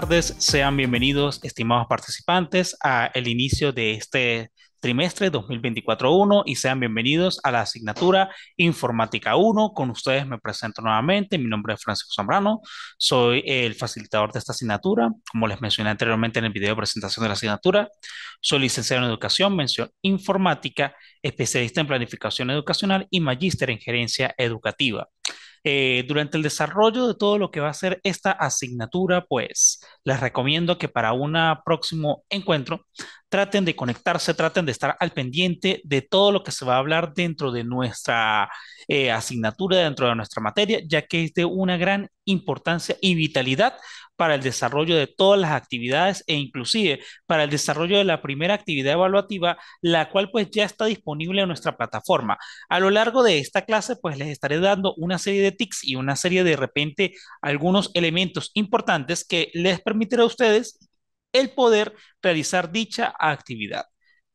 tardes, sean bienvenidos, estimados participantes, a el inicio de este trimestre 2024-1 y sean bienvenidos a la asignatura Informática 1. Con ustedes me presento nuevamente, mi nombre es Francisco Zambrano, soy el facilitador de esta asignatura, como les mencioné anteriormente en el video de presentación de la asignatura, soy licenciado en Educación, mención Informática, especialista en Planificación Educacional y magíster en Gerencia Educativa. Eh, durante el desarrollo de todo lo que va a ser esta asignatura, pues les recomiendo que para un próximo encuentro traten de conectarse, traten de estar al pendiente de todo lo que se va a hablar dentro de nuestra eh, asignatura, dentro de nuestra materia, ya que es de una gran importancia y vitalidad para el desarrollo de todas las actividades e inclusive para el desarrollo de la primera actividad evaluativa, la cual pues ya está disponible en nuestra plataforma. A lo largo de esta clase pues les estaré dando una serie de tics y una serie de repente algunos elementos importantes que les permitirá a ustedes el poder realizar dicha actividad.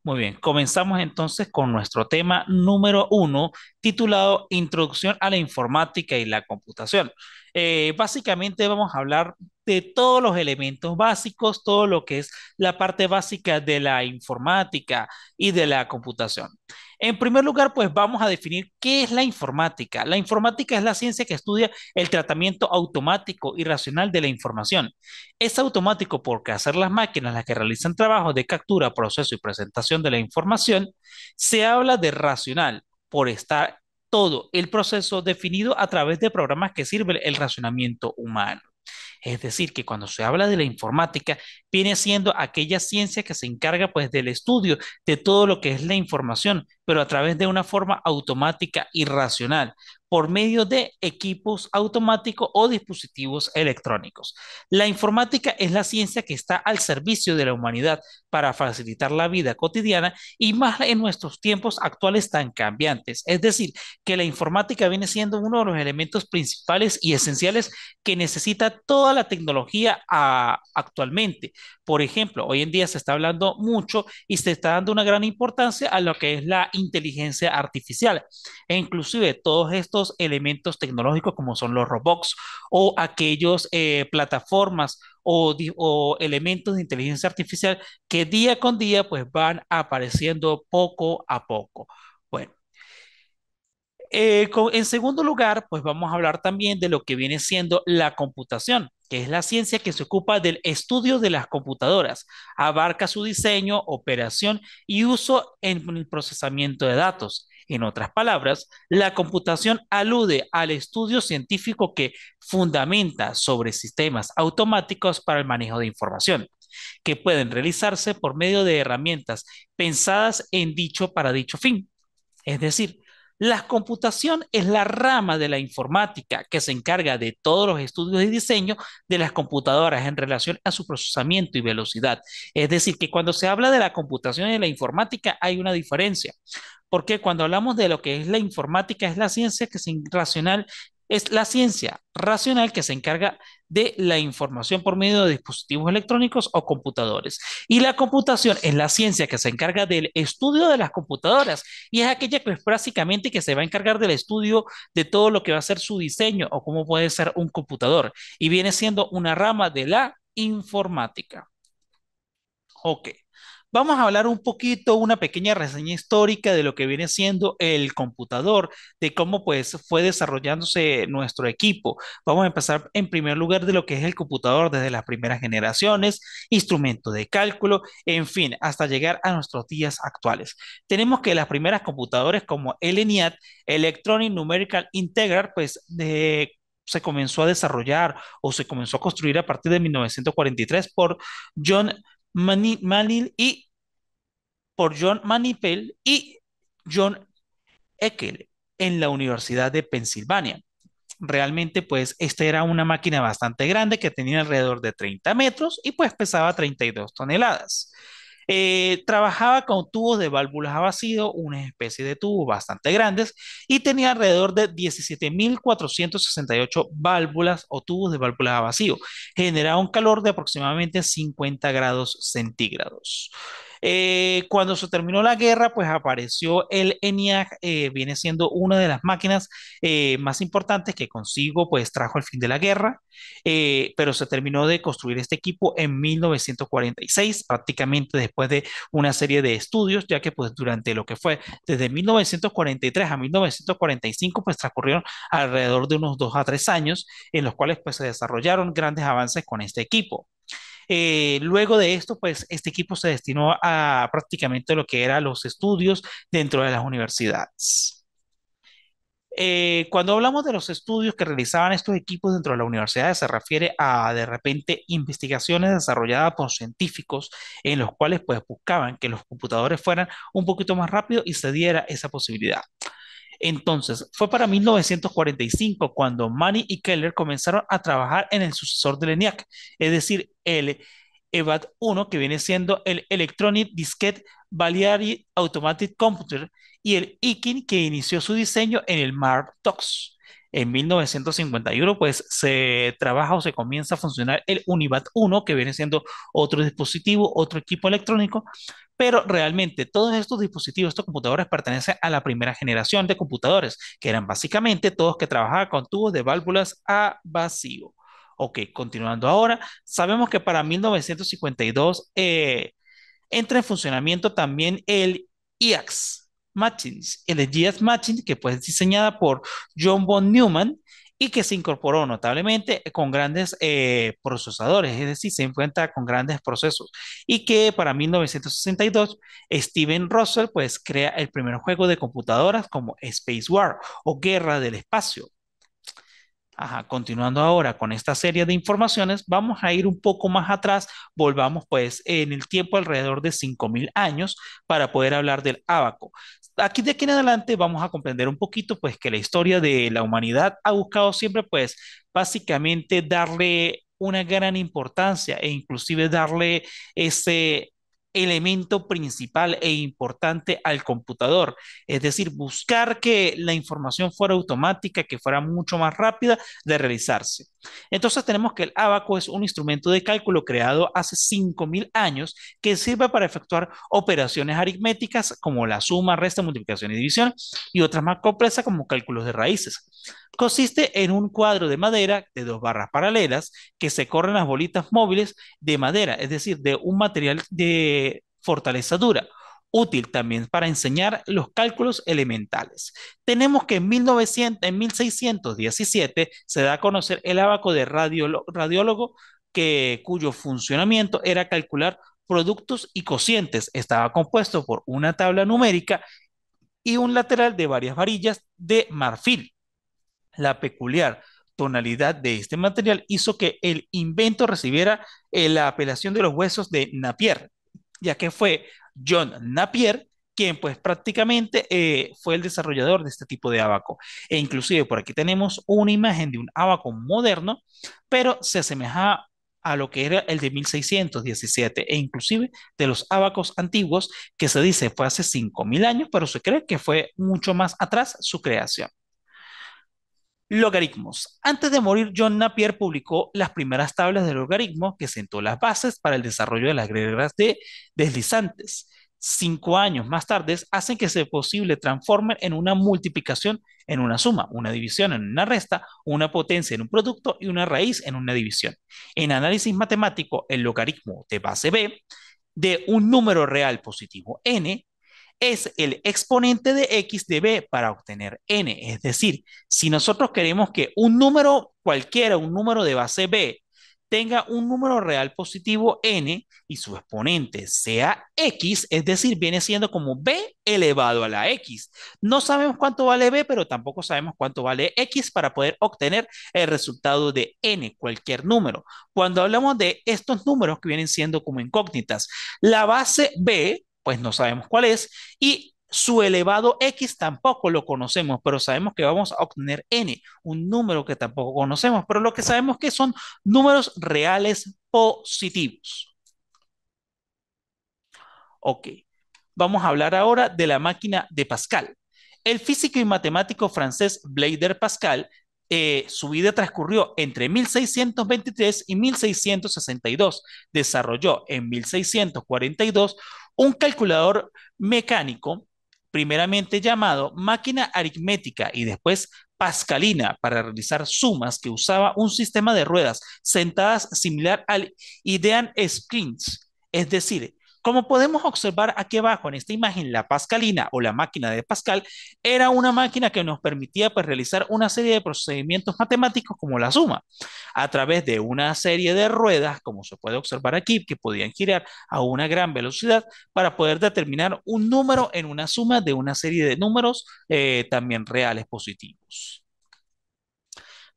Muy bien, comenzamos entonces con nuestro tema número uno, titulado Introducción a la Informática y la Computación. Eh, básicamente vamos a hablar de todos los elementos básicos, todo lo que es la parte básica de la informática y de la computación. En primer lugar, pues vamos a definir qué es la informática. La informática es la ciencia que estudia el tratamiento automático y racional de la información. Es automático porque hacer las máquinas las que realizan trabajos de captura, proceso y presentación de la información, se habla de racional por estar todo el proceso definido a través de programas que sirven el racionamiento humano. Es decir, que cuando se habla de la informática, viene siendo aquella ciencia que se encarga pues del estudio de todo lo que es la información, pero a través de una forma automática y racional, por medio de equipos automáticos o dispositivos electrónicos. La informática es la ciencia que está al servicio de la humanidad para facilitar la vida cotidiana y más en nuestros tiempos actuales tan cambiantes. Es decir, que la informática viene siendo uno de los elementos principales y esenciales que necesita toda la tecnología actualmente. Por ejemplo, hoy en día se está hablando mucho y se está dando una gran importancia a lo que es la inteligencia artificial e inclusive todos estos elementos tecnológicos como son los robots o aquellos eh, plataformas o, elementos de inteligencia artificial que día con día pues van apareciendo poco a poco. Bueno. Eh, en segundo lugar, pues vamos a hablar también de lo que viene siendo la computación que es la ciencia que se ocupa del estudio de las computadoras. Abarca su diseño, operación y uso en el procesamiento de datos. En otras palabras, la computación alude al estudio científico que fundamenta sobre sistemas automáticos para el manejo de información, que pueden realizarse por medio de herramientas pensadas en dicho para dicho fin. Es decir, la computación es la rama de la informática que se encarga de todos los estudios y diseño de las computadoras en relación a su procesamiento y velocidad. Es decir, que cuando se habla de la computación y de la informática hay una diferencia porque cuando hablamos de lo que es la informática es la ciencia que es racional es la ciencia racional que se encarga de la información por medio de dispositivos electrónicos o computadores. Y la computación es la ciencia que se encarga del estudio de las computadoras y es aquella que es prácticamente que se va a encargar del estudio de todo lo que va a ser su diseño o cómo puede ser un computador. Y viene siendo una rama de la informática. Ok vamos a hablar un poquito, una pequeña reseña histórica de lo que viene siendo el computador, de cómo pues fue desarrollándose nuestro equipo. Vamos a empezar en primer lugar de lo que es el computador desde las primeras generaciones, instrumento de cálculo, en fin, hasta llegar a nuestros días actuales. Tenemos que las primeras computadoras como el Electronic Numerical Integral, pues se comenzó a desarrollar o se comenzó a construir a partir de 1943 por John Manil, y por John Manipel y John Eckel en la Universidad de Pensilvania. Realmente, pues, esta era una máquina bastante grande que tenía alrededor de 30 metros y pues pesaba 32 toneladas. Eh, trabajaba con tubos de válvulas a vacío, una especie de tubos bastante grandes, y tenía alrededor de 17.468 válvulas o tubos de válvulas a vacío. Generaba un calor de aproximadamente 50 grados centígrados. Eh, cuando se terminó la guerra, pues apareció el ENIAC, eh, viene siendo una de las máquinas eh, más importantes que consigo, pues trajo el fin de la guerra, pero se terminó de construir este equipo en 1946, prácticamente después de una serie de estudios, ya que pues durante lo que fue desde 1943 a 1945, pues transcurrieron alrededor de unos dos a tres años, en los cuales pues se desarrollaron grandes avances con este equipo. Eh, luego de esto, pues este equipo se destinó a prácticamente lo que eran los estudios dentro de las universidades. Eh, cuando hablamos de los estudios que realizaban estos equipos dentro de las universidades, se refiere a de repente investigaciones desarrolladas por científicos en los cuales pues buscaban que los computadores fueran un poquito más rápidos y se diera esa posibilidad. Entonces, fue para 1945 cuando Manny y Keller comenzaron a trabajar en el sucesor del ENIAC, es decir, el evat 1, que viene siendo el Electronic Diskette Baleari Automatic Computer, y el IKIN, que inició su diseño en el Mark TOX en 1951 pues se trabaja o se comienza a funcionar el Unibat 1, que viene siendo otro dispositivo, otro equipo electrónico, pero realmente todos estos dispositivos, estos computadores pertenecen a la primera generación de computadores, que eran básicamente todos que trabajaban con tubos de válvulas a vacío. Ok, continuando ahora, sabemos que para 1952 eh, entra en funcionamiento también el IACS, Machines, el Machines Machine, que fue pues, diseñada por John von Neumann y que se incorporó notablemente con grandes eh, procesadores, es decir, se encuentra con grandes procesos. Y que para 1962, Steven Russell pues crea el primer juego de computadoras como Space War o Guerra del Espacio. continuando ahora con esta serie de informaciones, vamos a ir un poco más atrás, volvamos pues en el tiempo alrededor de 5.000 años para poder hablar del abaco aquí de aquí en adelante vamos a comprender un poquito pues que la historia de la humanidad ha buscado siempre pues básicamente darle una gran importancia e inclusive darle ese elemento principal e importante al computador. Es decir, buscar que la información fuera automática, que fuera mucho más rápida de realizarse. Entonces tenemos que el abaco es un instrumento de cálculo creado hace 5.000 años que sirve para efectuar operaciones aritméticas como la suma, resta, multiplicación y división y otras más complejas como cálculos de raíces. Consiste en un cuadro de madera de dos barras paralelas que se corren las bolitas móviles de madera, es decir, de un material de fortaleza útil también para enseñar los cálculos elementales. Tenemos que en, 1900, en 1617 se da a conocer el abaco de radiólogo que, cuyo funcionamiento era calcular productos y cocientes. Estaba compuesto por una tabla numérica y un lateral de varias varillas de marfil. La peculiar tonalidad de este material hizo que el invento recibiera eh, la apelación de los huesos de Napier, ya que fue John Napier quien pues prácticamente eh, fue el desarrollador de este tipo de abaco. E inclusive por aquí tenemos una imagen de un abaco moderno, pero se asemeja a lo que era el de 1617 e inclusive de los abacos antiguos que se dice fue hace 5.000 años, pero se cree que fue mucho más atrás su creación. Logaritmos. Antes de morir, John Napier publicó las primeras tablas del logaritmo que sentó las bases para el desarrollo de las reglas de deslizantes. Cinco años más tarde, hacen que se posible transformar en una multiplicación en una suma, una división en una resta, una potencia en un producto y una raíz en una división. En análisis matemático, el logaritmo de base B de un número real positivo n es el exponente de x de b para obtener n. Es decir, si nosotros queremos que un número cualquiera, un número de base b, tenga un número real positivo n y su exponente sea x, es decir, viene siendo como b elevado a la x. No sabemos cuánto vale b, pero tampoco sabemos cuánto vale x para poder obtener el resultado de n, cualquier número. Cuando hablamos de estos números que vienen siendo como incógnitas, la base b pues no sabemos cuál es, y su elevado x tampoco lo conocemos, pero sabemos que vamos a obtener n, un número que tampoco conocemos, pero lo que sabemos que son números reales positivos. Ok, vamos a hablar ahora de la máquina de Pascal. El físico y matemático francés Blader Pascal eh, su vida transcurrió entre 1623 y 1662. Desarrolló en 1642 un calculador mecánico, primeramente llamado máquina aritmética y después pascalina para realizar sumas que usaba un sistema de ruedas sentadas similar al Idean Sprints, es decir, como podemos observar aquí abajo en esta imagen, la pascalina o la máquina de Pascal era una máquina que nos permitía pues, realizar una serie de procedimientos matemáticos como la suma, a través de una serie de ruedas, como se puede observar aquí, que podían girar a una gran velocidad para poder determinar un número en una suma de una serie de números eh, también reales positivos.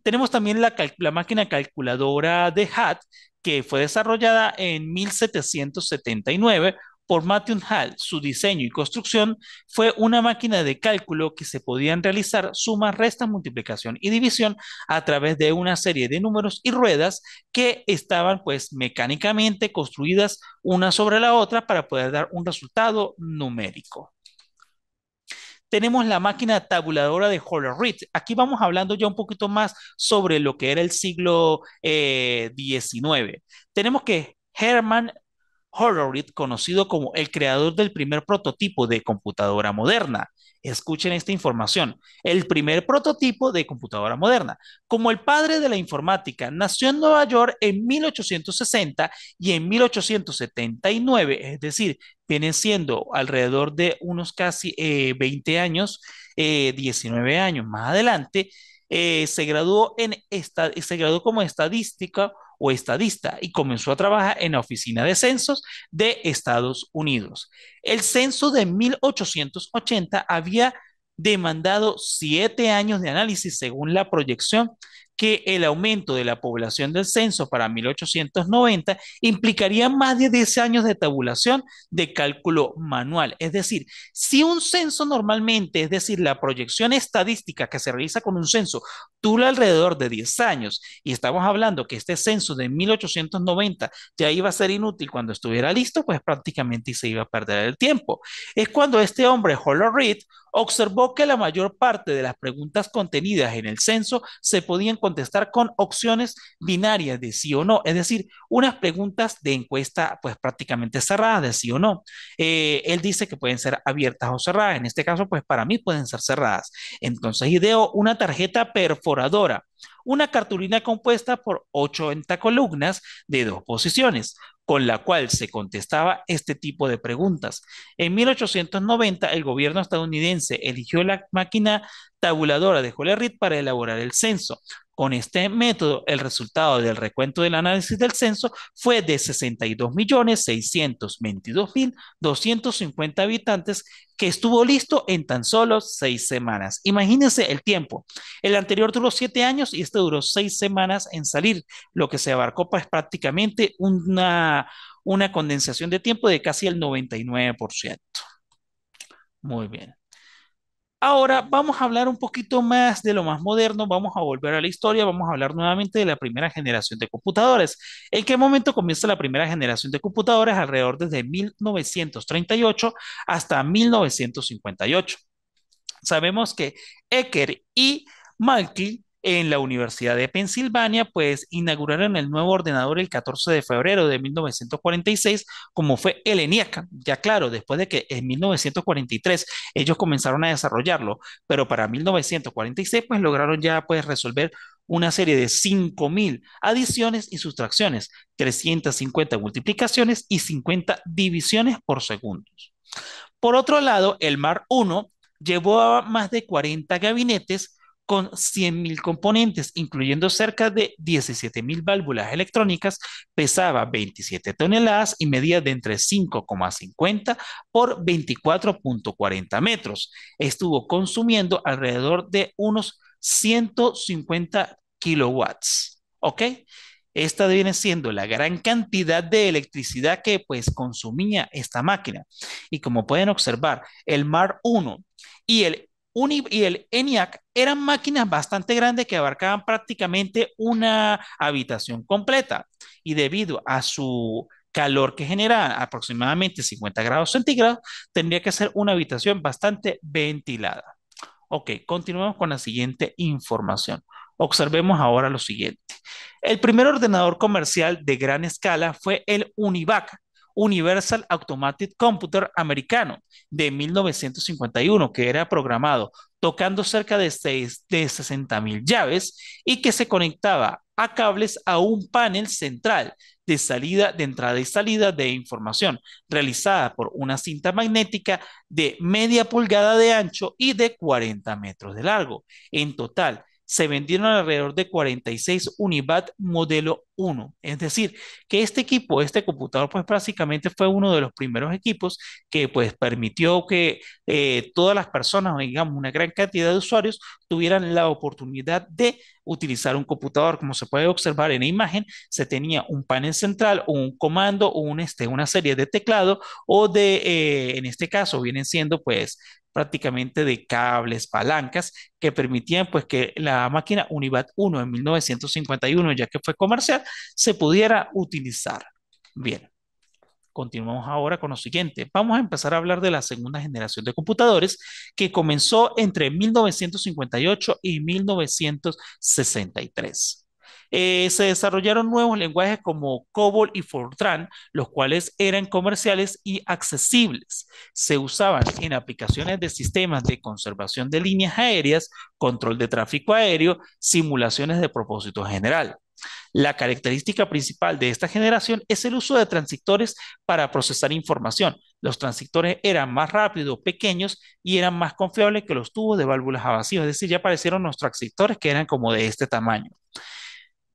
Tenemos también la, máquina calculadora de HAT, que fue desarrollada en 1779 por Matthew Hall. Su diseño y construcción fue una máquina de cálculo que se podían realizar sumas, restas, multiplicación y división a través de una serie de números y ruedas que estaban pues mecánicamente construidas una sobre la otra para poder dar un resultado numérico tenemos la máquina tabuladora de Hollerith. Aquí vamos hablando ya un poquito más sobre lo que era el siglo XIX. Eh, tenemos que Herman Horowitz, conocido como el creador del primer prototipo de computadora moderna. Escuchen esta información. El primer prototipo de computadora moderna. Como el padre de la informática, nació en Nueva York en 1860 y en 1879, es decir, viene siendo alrededor de unos casi 20 eh, años, 19 eh, años más adelante, eh, se, graduó en esta, se graduó como estadística o estadista y comenzó a trabajar en la Oficina de Censos de Estados Unidos. El censo de 1880 había demandado siete años de análisis según la proyección que el aumento de la población del censo para 1890 implicaría más de 10 años de tabulación de cálculo manual. Es decir, si un censo normalmente, es decir, la proyección estadística que se realiza con un censo, dura alrededor de 10 años, y estamos hablando que este censo de 1890 ya iba a ser inútil cuando estuviera listo, pues prácticamente se iba a perder el tiempo. Es cuando este hombre, Hollow Reed, observó que la mayor parte de las preguntas contenidas en el censo se podían contestar con opciones binarias de sí o no, es decir, unas preguntas de encuesta pues prácticamente cerradas de sí o no. Eh, él dice que pueden ser abiertas o cerradas, en este caso pues para mí pueden ser cerradas. Entonces ideó una tarjeta perforadora, una cartulina compuesta por 80 columnas de dos posiciones, con la cual se contestaba este tipo de preguntas. En 1890, el gobierno estadounidense eligió la máquina tabuladora de Hollerith para elaborar el censo, con este método, el resultado del recuento del análisis del censo fue de 62.622.250 habitantes que estuvo listo en tan solo seis semanas. Imagínense el tiempo. El anterior duró siete años y este duró seis semanas en salir, lo que se abarcó es pues, prácticamente una, una condensación de tiempo de casi el 99%. Muy bien. Ahora vamos a hablar un poquito más de lo más moderno, vamos a volver a la historia, vamos a hablar nuevamente de la primera generación de computadores. ¿En qué momento comienza la primera generación de computadores? Alrededor desde 1938 hasta 1958. Sabemos que Ecker y Malky en la Universidad de Pensilvania, pues inauguraron el nuevo ordenador el 14 de febrero de 1946, como fue el ENIAC. Ya claro, después de que en 1943 ellos comenzaron a desarrollarlo, pero para 1946 pues lograron ya pues resolver una serie de 5.000 adiciones y sustracciones, 350 multiplicaciones y 50 divisiones por segundos. Por otro lado, el Mar 1 llevó a más de 40 gabinetes con 100.000 componentes, incluyendo cerca de 17.000 válvulas electrónicas, pesaba 27 toneladas y medía de entre 5,50 por 24,40 metros. Estuvo consumiendo alrededor de unos 150 kilowatts. ¿Ok? Esta viene siendo la gran cantidad de electricidad que pues consumía esta máquina. Y como pueden observar, el Mar 1 y el y el ENIAC eran máquinas bastante grandes que abarcaban prácticamente una habitación completa y debido a su calor que genera aproximadamente 50 grados centígrados, tendría que ser una habitación bastante ventilada. Ok, continuemos con la siguiente información. Observemos ahora lo siguiente. El primer ordenador comercial de gran escala fue el Univac, Universal Automatic Computer americano de 1951, que era programado tocando cerca de, llaves y que se conectaba a cables a un panel central de salida, de entrada y salida de información, realizada por una cinta magnética de media pulgada de ancho y de 40 metros de largo. En total, se vendieron alrededor de 46 Unibat modelo 1. Es decir, que este equipo, este computador, pues básicamente fue uno de los primeros equipos que pues permitió que eh, todas las personas, digamos, una gran cantidad de usuarios tuvieran la oportunidad de utilizar un computador. Como se puede observar en la imagen, se tenía un panel central, un comando, un, este, una serie de teclado o de, eh, en este caso, vienen siendo pues prácticamente de cables, palancas, que permitían pues que la máquina Univac 1 en 1951, ya que fue comercial, se pudiera utilizar. Bien, continuamos ahora con lo siguiente. Vamos a empezar a hablar de la segunda generación de computadores que comenzó entre 1958 y 1963. Eh, se desarrollaron nuevos lenguajes como COBOL y FORTRAN, los cuales eran comerciales y accesibles. Se usaban en aplicaciones de sistemas de conservación de líneas aéreas, control de tráfico aéreo, simulaciones de propósito general. La característica principal de esta generación es el uso de transistores para procesar información. Los transistores eran más rápidos, pequeños y eran más confiables que los tubos de válvulas a vacío. Es decir, ya aparecieron los transistores que eran como de este tamaño.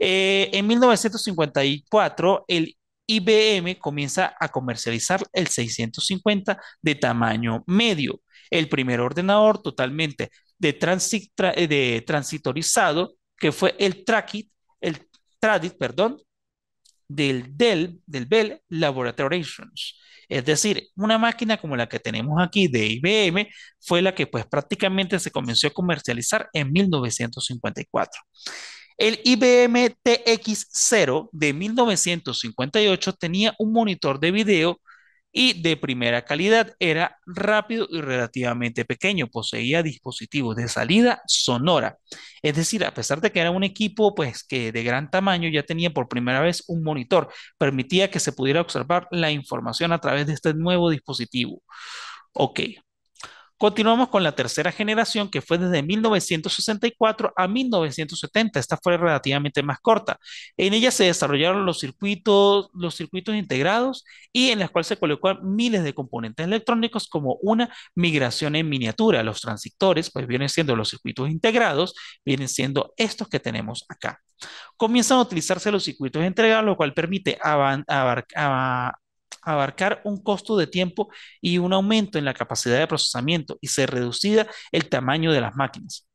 Eh, en 1954, el IBM comienza a comercializar el 650 de tamaño medio, el primer ordenador totalmente de, eh, de transitorizado, que fue el el Tradit, perdón, del del Bell Laboratories. Es decir, una máquina como la que tenemos aquí de IBM fue la que pues prácticamente se comenzó a comercializar en 1954. El IBM TX0 de 1958 tenía un monitor de video y de primera calidad, era rápido y relativamente pequeño, poseía dispositivos de salida sonora. Es decir, a pesar de que era un equipo pues que de gran tamaño ya tenía por primera vez un monitor, permitía que se pudiera observar la información a través de este nuevo dispositivo. Ok, Continuamos con la tercera generación que fue desde 1964 a 1970. Esta fue relativamente más corta. En ella se desarrollaron los circuitos, los circuitos integrados y en las cuales se colocaron miles de componentes electrónicos como una migración en miniatura. Los transistores, pues vienen siendo los circuitos integrados, vienen siendo estos que tenemos acá. Comienzan a utilizarse los circuitos integrados, lo cual permite abarcar abarcar un costo de tiempo y un aumento en la capacidad de procesamiento y se reducida el tamaño de las máquinas.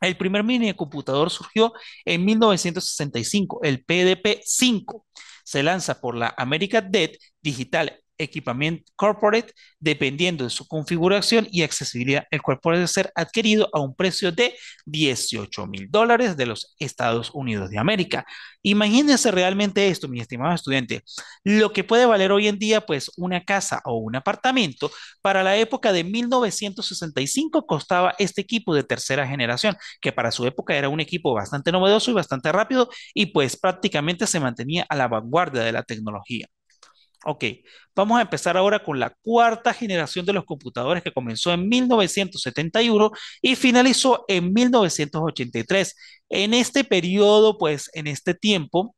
El primer mini computador surgió en 1965, el PDP-5. Se lanza por la American DET Digital equipamiento corporate, dependiendo de su configuración y accesibilidad, el cual puede ser adquirido a un precio de 18 mil dólares de los Estados Unidos de América. Imagínense realmente esto, mi estimado estudiante, lo que puede valer hoy en día, pues una casa o un apartamento, para la época de 1965 costaba este equipo de tercera generación, que para su época era un equipo bastante novedoso y bastante rápido, y pues prácticamente se mantenía a la vanguardia de la tecnología. Ok, vamos a empezar ahora con la cuarta generación de los computadores que comenzó en 1971 y finalizó en 1983. En este periodo, pues en este tiempo,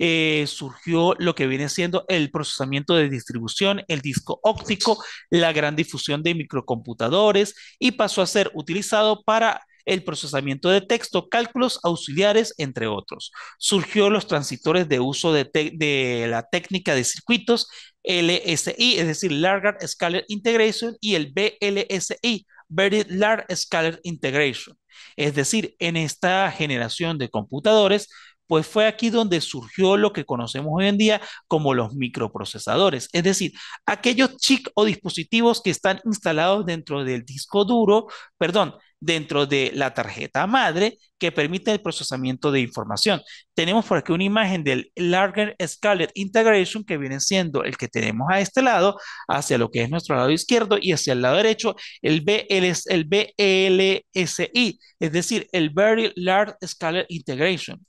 eh, surgió lo que viene siendo el procesamiento de distribución, el disco óptico, la gran difusión de microcomputadores y pasó a ser utilizado para el procesamiento de texto, cálculos auxiliares, entre otros. Surgió los transitores de uso de, la técnica de circuitos LSI, es decir, Larger Scalar Integration, y el BLSI, Very Large Scalar Integration. Es decir, en esta generación de computadores, pues fue aquí donde surgió lo que conocemos hoy en día como los microprocesadores, es decir, aquellos chips o dispositivos que están instalados dentro del disco duro, perdón, dentro de la tarjeta madre que permite el procesamiento de información. Tenemos por aquí una imagen del Larger Scale Integration que viene siendo el que tenemos a este lado, hacia lo que es nuestro lado izquierdo y hacia el lado derecho, el, el BLSI, es decir, el Very Large Scale Integration.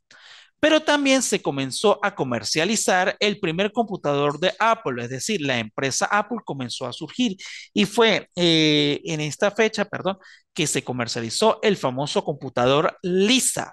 Pero también se comenzó a comercializar el primer computador de Apple, es decir, la empresa Apple comenzó a surgir y fue eh, en esta fecha, perdón, que se comercializó el famoso computador Lisa.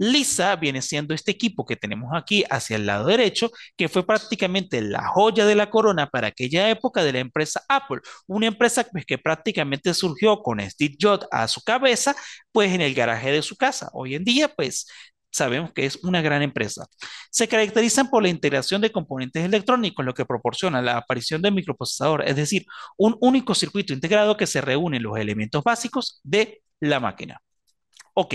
Lisa viene siendo este equipo que tenemos aquí hacia el lado derecho, que fue prácticamente la joya de la corona para aquella época de la empresa Apple, una empresa pues, que prácticamente surgió con Steve Jobs a su cabeza, pues en el garaje de su casa. Hoy en día, pues sabemos que es una gran empresa. Se caracterizan por la integración de componentes electrónicos, lo que proporciona la aparición del microprocesador, es decir, un único circuito integrado que se reúne los elementos básicos de la máquina. Ok.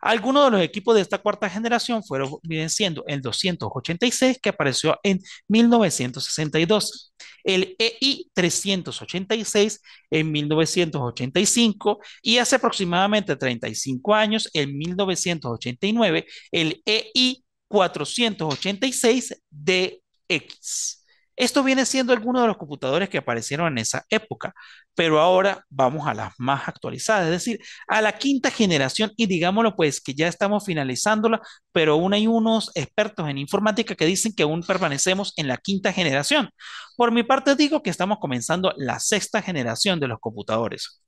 Algunos de los equipos de esta cuarta generación fueron miren, siendo el 286 que apareció en 1962, el e EI 386 en 1985 y hace aproximadamente 35 años, en 1989, el EI 486 DX. Esto viene siendo alguno de los computadores que aparecieron en esa época, pero ahora vamos a las más actualizadas, es decir, a la quinta generación y digámoslo pues que ya estamos finalizándola, pero aún hay unos expertos en informática que dicen que aún permanecemos en la quinta generación. Por mi parte digo que estamos comenzando la sexta generación de los computadores.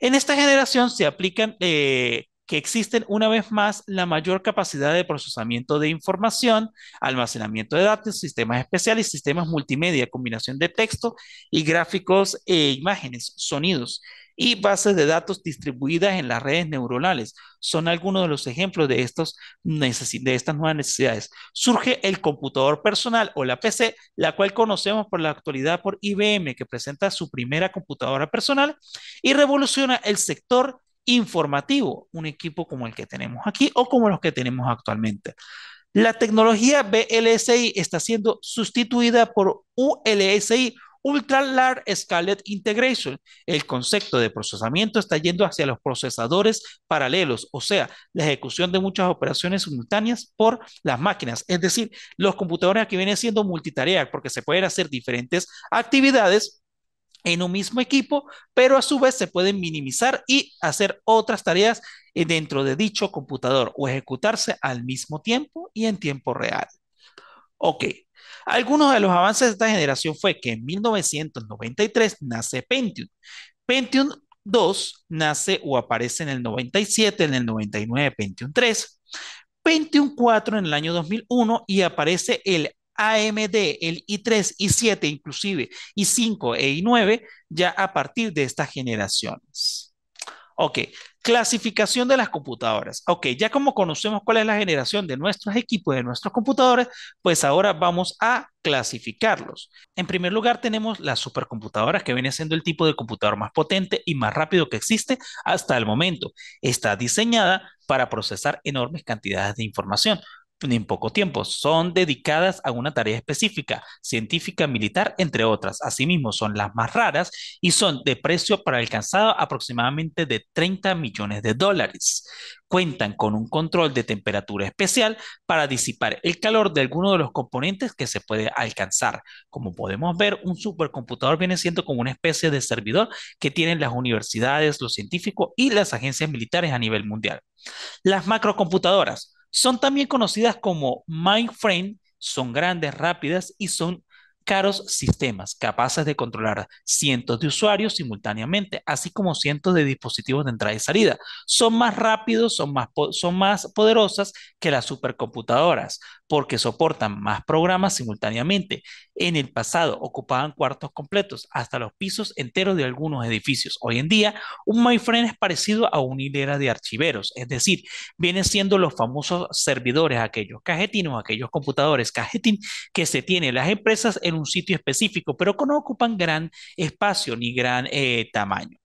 En esta generación se aplican eh, que existen una vez más la mayor capacidad de procesamiento de información, almacenamiento de datos, sistemas especiales, sistemas multimedia, combinación de texto y gráficos e imágenes, sonidos y bases de datos distribuidas en las redes neuronales. Son algunos de los ejemplos de, de estas nuevas necesidades. Surge el computador personal o la PC, la cual conocemos por la actualidad por IBM, que presenta su primera computadora personal y revoluciona el sector informativo, un equipo como el que tenemos aquí o como los que tenemos actualmente. La tecnología BLSI está siendo sustituida por ULSI, Ultra Large Scale Integration. El concepto de procesamiento está yendo hacia los procesadores paralelos, o sea, la ejecución de muchas operaciones simultáneas por las máquinas, es decir, los computadores que vienen siendo multitarea porque se pueden hacer diferentes actividades en un mismo equipo, pero a su vez se pueden minimizar y hacer otras tareas eh, dentro de dicho computador o ejecutarse al mismo tiempo y en tiempo real. Ok, algunos de los avances de esta generación fue que en 1993 nace Pentium. Pentium 2 nace o aparece en el 97, en el 99 Pentium 3, Pentium 4 en el año 2001 y aparece el AMD, el i3, i7 inclusive, i5 e i9 ya a partir de estas generaciones. Ok, clasificación de las computadoras. Ok, ya como conocemos cuál es la generación de nuestros equipos, de nuestros computadores, pues ahora vamos a clasificarlos. En primer lugar tenemos las supercomputadoras, que viene siendo el tipo de computador más potente y más rápido que existe hasta el momento. Está diseñada para procesar enormes cantidades de información, en poco tiempo. Son dedicadas a una tarea específica, científica, militar, entre otras. Asimismo, son las más raras y son de precio para alcanzado aproximadamente de 30 millones de dólares. Cuentan con un control de temperatura especial para disipar el calor de alguno de los componentes que se puede alcanzar. Como podemos ver, un supercomputador viene siendo como una especie de servidor que tienen las universidades, los científicos y las agencias militares a nivel mundial. Las macrocomputadoras son también conocidas como mainframe, son grandes, rápidas y son caros sistemas capaces de controlar cientos de usuarios simultáneamente, así como cientos de dispositivos de entrada y salida. Son más rápidos, son más, son más poderosas que las supercomputadoras porque soportan más programas simultáneamente. En el pasado ocupaban cuartos completos hasta los pisos enteros de algunos edificios. Hoy en día, un MyFriend es parecido a una hilera de archiveros, es decir, vienen siendo los famosos servidores, aquellos cajetinos, aquellos computadores cajetín que se tienen las empresas en un sitio específico, pero que no ocupan gran espacio ni gran eh, tamaño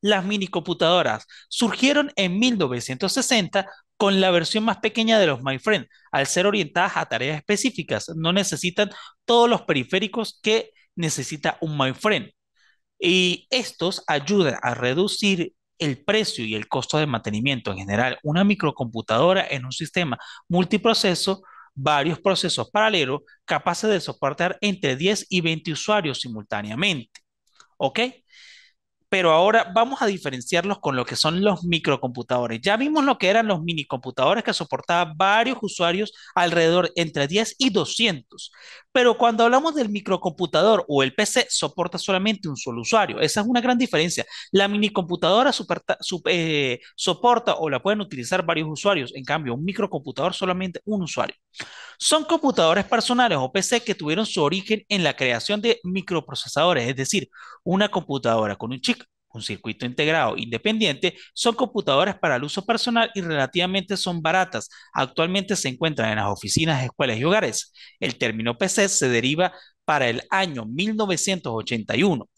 las minicomputadoras surgieron en 1960 con la versión más pequeña de los MyFriend, al ser orientadas a tareas específicas. No necesitan todos los periféricos que necesita un MyFriend. Y estos ayudan a reducir el precio y el costo de mantenimiento en general. Una microcomputadora en un sistema multiproceso, varios procesos paralelos, capaces de soportar entre 10 y 20 usuarios simultáneamente. ¿Ok? pero ahora vamos a diferenciarlos con lo que son los microcomputadores. Ya vimos lo que eran los minicomputadores que soportaban varios usuarios alrededor entre 10 y 200, pero cuando hablamos del microcomputador o el PC, soporta solamente un solo usuario. Esa es una gran diferencia. La minicomputadora computadora eh, soporta o la pueden utilizar varios usuarios. En cambio, un microcomputador solamente un usuario. Son computadoras personales o PC que tuvieron su origen en la creación de microprocesadores, es decir, una computadora con un chip un circuito integrado independiente, son computadoras para el uso personal y relativamente son baratas. Actualmente se encuentran en las oficinas, escuelas y hogares. El término PC se deriva para el año 1981.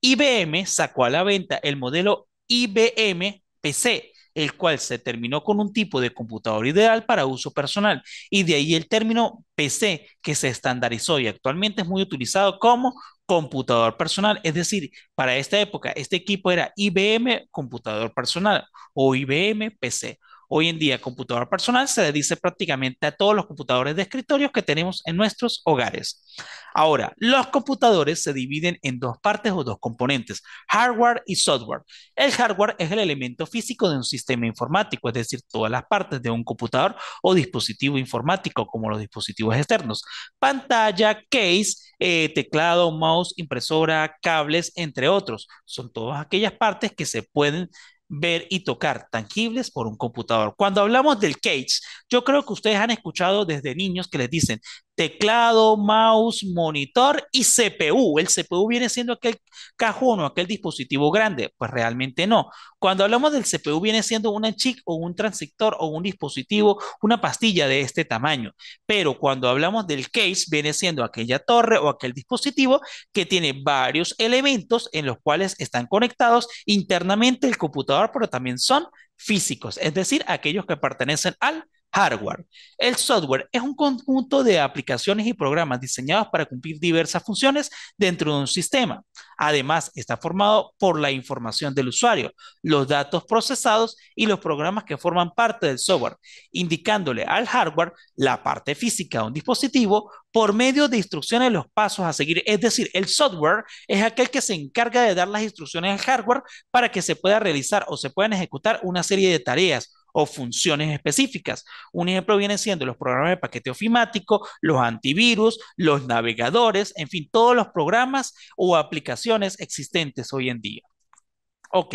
IBM sacó a la venta el modelo IBM PC, el cual se terminó con un tipo de computador ideal para uso personal, y de ahí el término PC que se estandarizó y actualmente es muy utilizado como computador personal, es decir, para esta época este equipo era IBM computador personal o IBM PC. Hoy en día, computador personal se le dice prácticamente a todos los computadores de escritorios que tenemos en nuestros hogares. Ahora, los computadores se dividen en dos partes o dos componentes, hardware y software. El hardware es el elemento físico de un sistema informático, es decir, todas las partes de un computador o dispositivo informático, como los dispositivos externos, pantalla, case, eh, teclado, mouse, impresora, cables, entre otros. Son todas aquellas partes que se pueden ver y tocar tangibles por un computador. Cuando hablamos del cage, yo creo que ustedes han escuchado desde niños que les dicen, teclado, mouse, monitor y CPU. El CPU viene siendo aquel cajón o aquel dispositivo grande. Pues realmente no. Cuando hablamos del CPU viene siendo una chip o un transistor o un dispositivo, una pastilla de este tamaño. Pero cuando hablamos del case viene siendo aquella torre o aquel dispositivo que tiene varios elementos en los cuales están conectados internamente el computador, pero también son físicos, es decir, aquellos que pertenecen al hardware. El software es un conjunto de aplicaciones y programas diseñados para cumplir diversas funciones dentro de un sistema. Además, está formado por la información del usuario, los datos procesados y los programas que forman parte del software, indicándole al hardware la parte física de un dispositivo por medio de instrucciones de los pasos a seguir. Es decir, el software es aquel que se encarga de dar las instrucciones al hardware para que se pueda realizar o se puedan ejecutar una serie de tareas o funciones específicas. Un ejemplo viene siendo los programas de paquete ofimático, los antivirus, los navegadores, en fin, todos los programas o aplicaciones existentes hoy en día. Ok.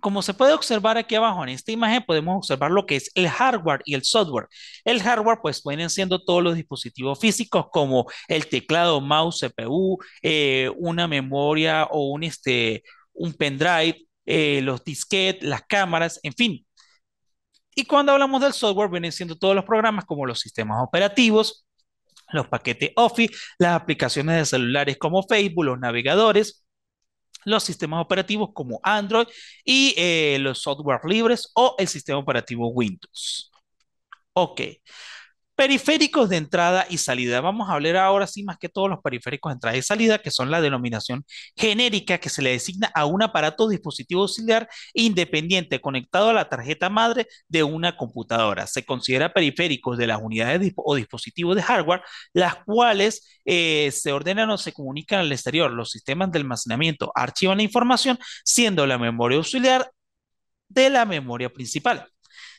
Como se puede observar aquí abajo en esta imagen, podemos observar lo que es el hardware y el software. El hardware, pues, pueden siendo todos los dispositivos físicos como el teclado, mouse, CPU, eh, una memoria o un, este, un pendrive, eh, los disquetes, las cámaras, en fin, y cuando hablamos del software, vienen siendo todos los programas como los sistemas operativos, los paquetes Office, las aplicaciones de celulares como Facebook, los navegadores, los sistemas operativos como Android y eh, los software libres o el sistema operativo Windows. Ok. Periféricos de entrada y salida. Vamos a hablar ahora sí más que todos los periféricos de entrada y salida, que son la denominación genérica que se le designa a un aparato o dispositivo auxiliar independiente conectado a la tarjeta madre de una computadora. Se considera periféricos de las unidades o dispositivos de hardware, las cuales eh, se ordenan o se comunican al exterior. Los sistemas de almacenamiento archivan la información, siendo la memoria auxiliar de la memoria principal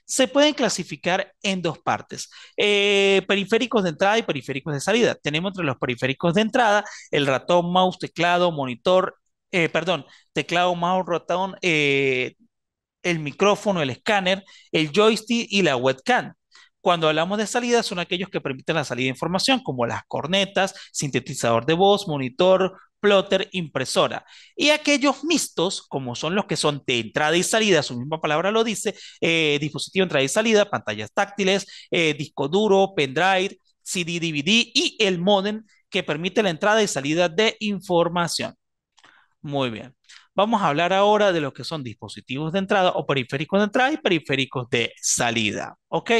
se pueden clasificar en dos partes, eh, periféricos de entrada y periféricos de salida. Tenemos entre los periféricos de entrada el ratón, mouse, teclado, monitor, eh, perdón, teclado, mouse, ratón, eh, el micrófono, el escáner, el joystick y la webcam. Cuando hablamos de salida, son aquellos que permiten la salida de información, como las cornetas, sintetizador de voz, monitor, plotter, impresora. Y aquellos mixtos, como son los que son de entrada y salida, su misma palabra lo dice, eh, dispositivo entrada y salida, pantallas táctiles, eh, disco duro, pendrive, CD, DVD y el modem que permite la entrada y salida de información. Muy bien. Vamos a hablar ahora de lo que son dispositivos de entrada o periféricos de entrada y periféricos de salida. ¿Ok?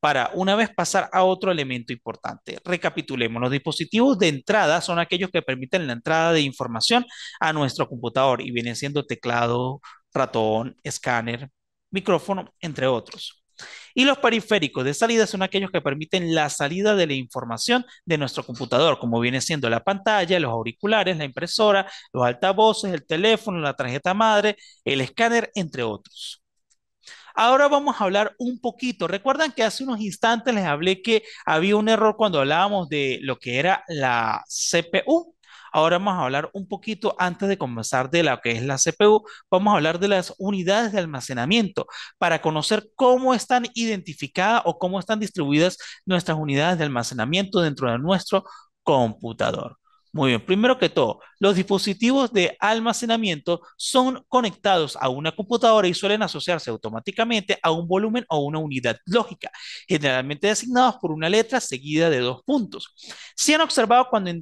para una vez pasar a otro elemento importante. Recapitulemos, los dispositivos de entrada son aquellos que permiten la entrada de información a nuestro computador y vienen siendo teclado, ratón, escáner, micrófono, entre otros. Y los periféricos de salida son aquellos que permiten la salida de la información de nuestro computador, como viene siendo la pantalla, los auriculares, la impresora, los altavoces, el teléfono, la tarjeta madre, el escáner, entre otros. Ahora vamos a hablar un poquito. Recuerdan que hace unos instantes les hablé que había un error cuando hablábamos de lo que era la CPU. Ahora vamos a hablar un poquito antes de comenzar de lo que es la CPU. Vamos a hablar de las unidades de almacenamiento para conocer cómo están identificadas o cómo están distribuidas nuestras unidades de almacenamiento dentro de nuestro computador. Muy bien, primero que todo, los dispositivos de almacenamiento son conectados a una computadora y suelen asociarse automáticamente a un volumen o una unidad lógica, generalmente designados por una letra seguida de dos puntos. Si han observado cuando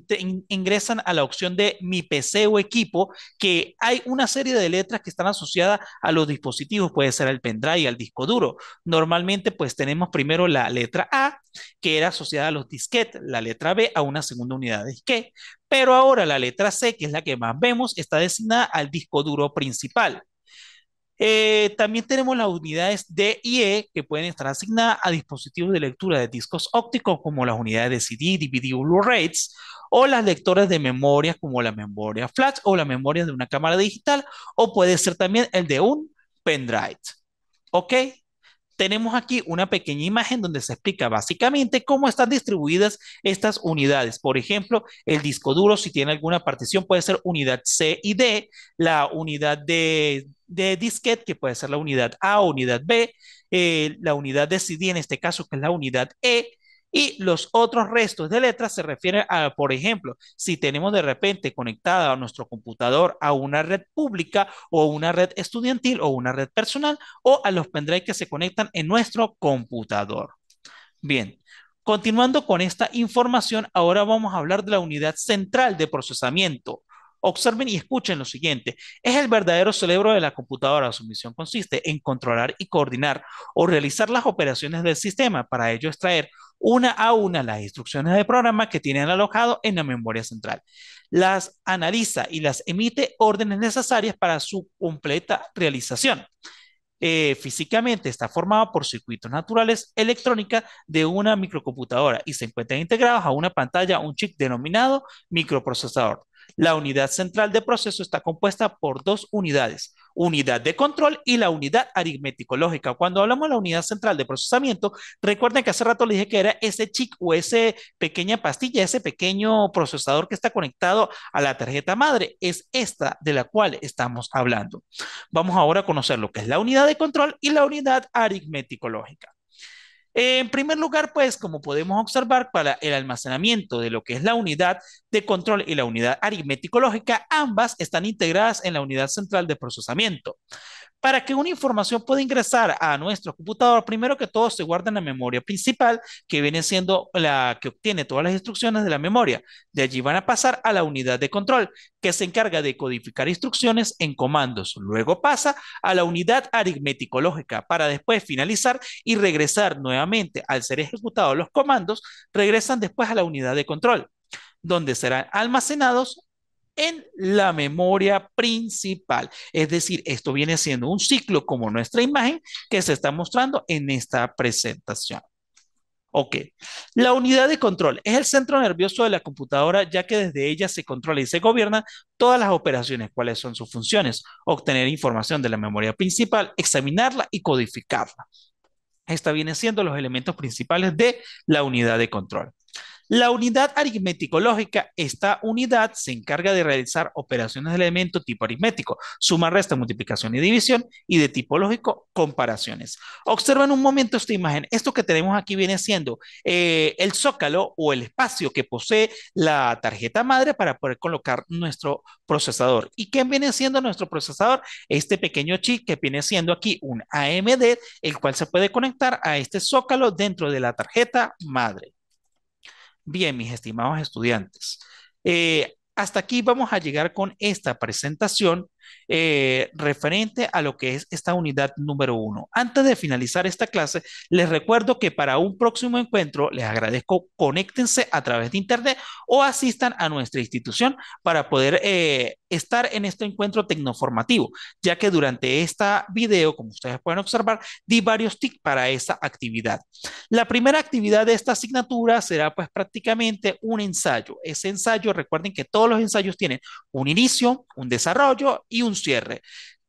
ingresan a la opción de mi PC o equipo que hay una serie de letras que están asociadas a los dispositivos, puede ser al pendrive, al disco duro. Normalmente pues tenemos primero la letra A, que era asociada a los disquetes, la letra B a una segunda unidad de disquete, pero ahora la letra C, que es la que más vemos, está designada al disco duro principal. Eh, también tenemos las unidades D y E que pueden estar asignadas a dispositivos de lectura de discos ópticos como las unidades de CD, DVD o Blu-rays o las lectoras de memoria como la memoria flash o la memoria de una cámara digital o puede ser también el de un pendrive. ¿Ok? tenemos aquí una pequeña imagen donde se explica básicamente cómo están distribuidas estas unidades. Por ejemplo, el disco duro, si tiene alguna partición, puede ser unidad C y D, la unidad de, de disquete, que puede ser la unidad A o unidad B, eh, la unidad de CD en este caso, que es la unidad E, y los otros restos de letras se refieren a, por ejemplo, si tenemos de repente conectada a nuestro computador a una red pública o una red estudiantil o una red personal o a los pendrive que se conectan en nuestro computador. Bien, Continuando con esta información, ahora vamos a hablar de la unidad central de procesamiento. Observen y escuchen lo siguiente. Es el verdadero cerebro de la computadora. Su misión consiste en controlar y coordinar o realizar las operaciones del sistema. Para ello extraer una a una las instrucciones de programa que tienen alojado en la memoria central. Las analiza y las emite órdenes necesarias para su completa realización. Eh, físicamente está formado por circuitos naturales electrónica de una microcomputadora y se encuentran integrados a una pantalla, un chip denominado microprocesador. La unidad central de proceso está compuesta por dos unidades, unidad de control y la unidad aritmético-lógica. Cuando hablamos de la unidad central de procesamiento, recuerden que hace rato les dije que era ese chip o esa pequeña pastilla, ese pequeño procesador que está conectado a la tarjeta madre. Es esta de la cual estamos hablando. Vamos ahora a conocer lo que es la unidad de control y la unidad aritmético-lógica. En primer lugar, pues como podemos observar, para el almacenamiento de lo que es la unidad de control y la unidad aritmético-lógica, ambas están integradas en la unidad central de procesamiento. Para que una información pueda ingresar a nuestro computador, primero que todo se guarda en la memoria principal, que viene siendo la que obtiene todas las instrucciones de la memoria. De allí van a pasar a la unidad de control, que se encarga de codificar instrucciones en comandos. Luego pasa a la unidad aritmético-lógica para después finalizar y regresar nuevamente al ser ejecutados los comandos, regresan después a la unidad de control donde serán almacenados en la memoria principal. Es decir, esto viene siendo un ciclo como nuestra imagen que se está mostrando en esta presentación. Ok, la unidad de control es el centro nervioso de la computadora ya que desde ella se controla y se gobierna todas las operaciones, cuáles son sus funciones, obtener información de la memoria principal, examinarla y codificarla. Esta viene siendo los elementos principales de la unidad de control. La unidad aritmético-lógica, esta unidad se encarga de realizar operaciones de elemento tipo aritmético, suma, resta, multiplicación y división, y de tipo lógico, comparaciones. Observen un momento esta imagen. Esto que tenemos aquí viene siendo eh, el zócalo o el espacio que posee la tarjeta madre para poder colocar nuestro procesador. ¿Y qué viene siendo nuestro procesador? Este pequeño chip que viene siendo aquí un AMD, el cual se puede conectar a este zócalo dentro de la tarjeta madre. Bien, mis estimados estudiantes, eh, hasta aquí vamos a llegar con esta presentación eh, referente a lo que es esta unidad número uno. Antes de finalizar esta clase, les recuerdo que para un próximo encuentro, les agradezco, conéctense a través de Internet o asistan a nuestra institución para poder eh, estar en este encuentro tecnoformativo, ya que durante este video, como ustedes pueden observar, di varios tips para esta actividad. La primera actividad de esta asignatura será pues prácticamente un ensayo. Ese ensayo, recuerden que todos los ensayos tienen un inicio, un desarrollo y y un cierre.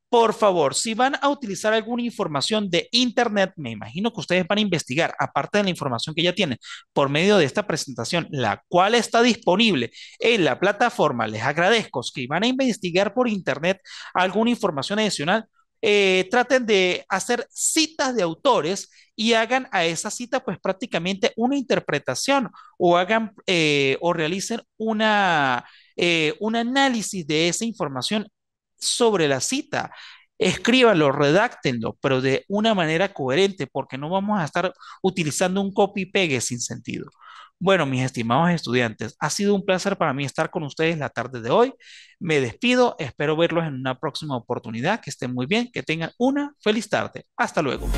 Por favor, si van a utilizar alguna información de Internet, me imagino que ustedes van a investigar, aparte de la información que ya tienen, por medio de esta presentación, la cual está disponible en la plataforma. Les agradezco que van a investigar por Internet alguna información adicional. Eh, traten de hacer citas de autores y hagan a esa cita pues prácticamente una interpretación o hagan eh, o realicen una, eh, un análisis de esa información sobre la cita. Escríbanlo, redáctenlo, pero de una manera coherente, porque no vamos a estar utilizando un copy-pegue sin sentido. Bueno, mis estimados estudiantes, ha sido un placer para mí estar con ustedes la tarde de hoy. Me despido, espero verlos en una próxima oportunidad. Que estén muy bien, que tengan una feliz tarde. Hasta luego.